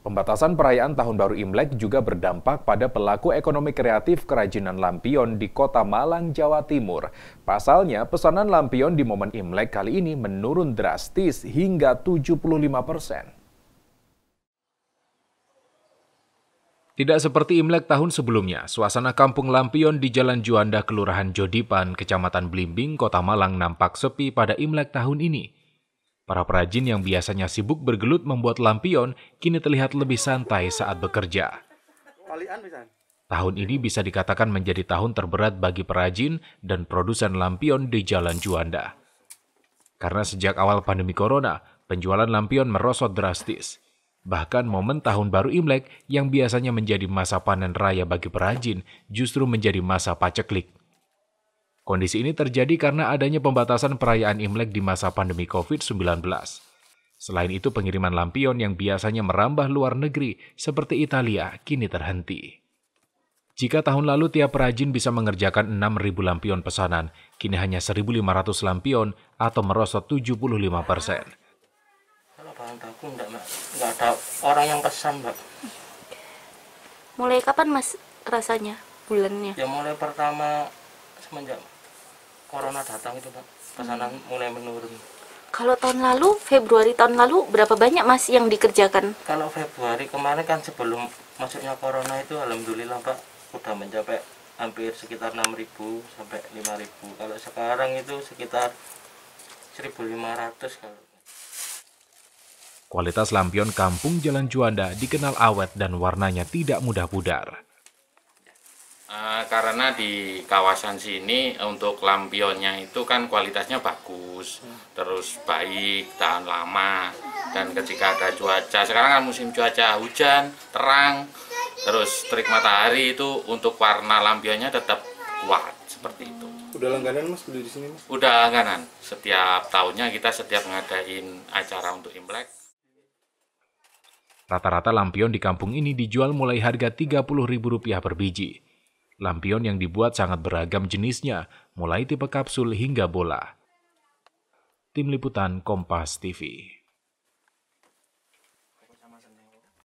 Pembatasan perayaan Tahun Baru Imlek juga berdampak pada pelaku ekonomi kreatif kerajinan lampion di kota Malang, Jawa Timur. Pasalnya, pesanan lampion di momen Imlek kali ini menurun drastis hingga 75 persen. Tidak seperti Imlek tahun sebelumnya, suasana kampung lampion di Jalan Juanda, Kelurahan Jodipan, Kecamatan Blimbing, Kota Malang nampak sepi pada Imlek tahun ini. Para perajin yang biasanya sibuk bergelut membuat lampion kini terlihat lebih santai saat bekerja. Tahun ini bisa dikatakan menjadi tahun terberat bagi perajin dan produsen lampion di Jalan Juanda. Karena sejak awal pandemi corona, penjualan lampion merosot drastis. Bahkan momen tahun baru Imlek yang biasanya menjadi masa panen raya bagi perajin justru menjadi masa paceklik. Kondisi ini terjadi karena adanya pembatasan perayaan Imlek di masa pandemi COVID-19. Selain itu, pengiriman lampion yang biasanya merambah luar negeri seperti Italia kini terhenti. Jika tahun lalu tiap perajin bisa mengerjakan 6.000 lampion pesanan, kini hanya 1.500 lampion atau merosot 75 persen. Kalau bahan baku enggak, ada orang yang pesan, Mbak. Mulai kapan, Mas, rasanya bulannya? Ya mulai pertama semenjak corona datang itu pak pesanan hmm. mulai menurun kalau tahun lalu Februari tahun lalu berapa banyak mas yang dikerjakan kalau Februari kemarin kan sebelum masuknya corona itu alhamdulillah pak sudah mencapai hampir sekitar 6.000 sampai 5.000 kalau sekarang itu sekitar 1.500 kalau Kualitas lampion kampung Jalan Juanda dikenal awet dan warnanya tidak mudah pudar. Eh, karena di kawasan sini eh, untuk lampionnya itu kan kualitasnya bagus, terus baik, tahan lama, dan ketika ada cuaca, sekarang kan musim cuaca hujan, terang, terus terik matahari itu untuk warna lampionnya tetap kuat seperti itu. Udah langganan mas beli di sini mas? Udah langganan, setiap tahunnya kita setiap ngadain acara untuk Imlek. Rata-rata lampion di kampung ini dijual mulai harga Rp30.000 per biji. Lampion yang dibuat sangat beragam jenisnya, mulai tipe kapsul hingga bola. Tim Liputan Kompas TV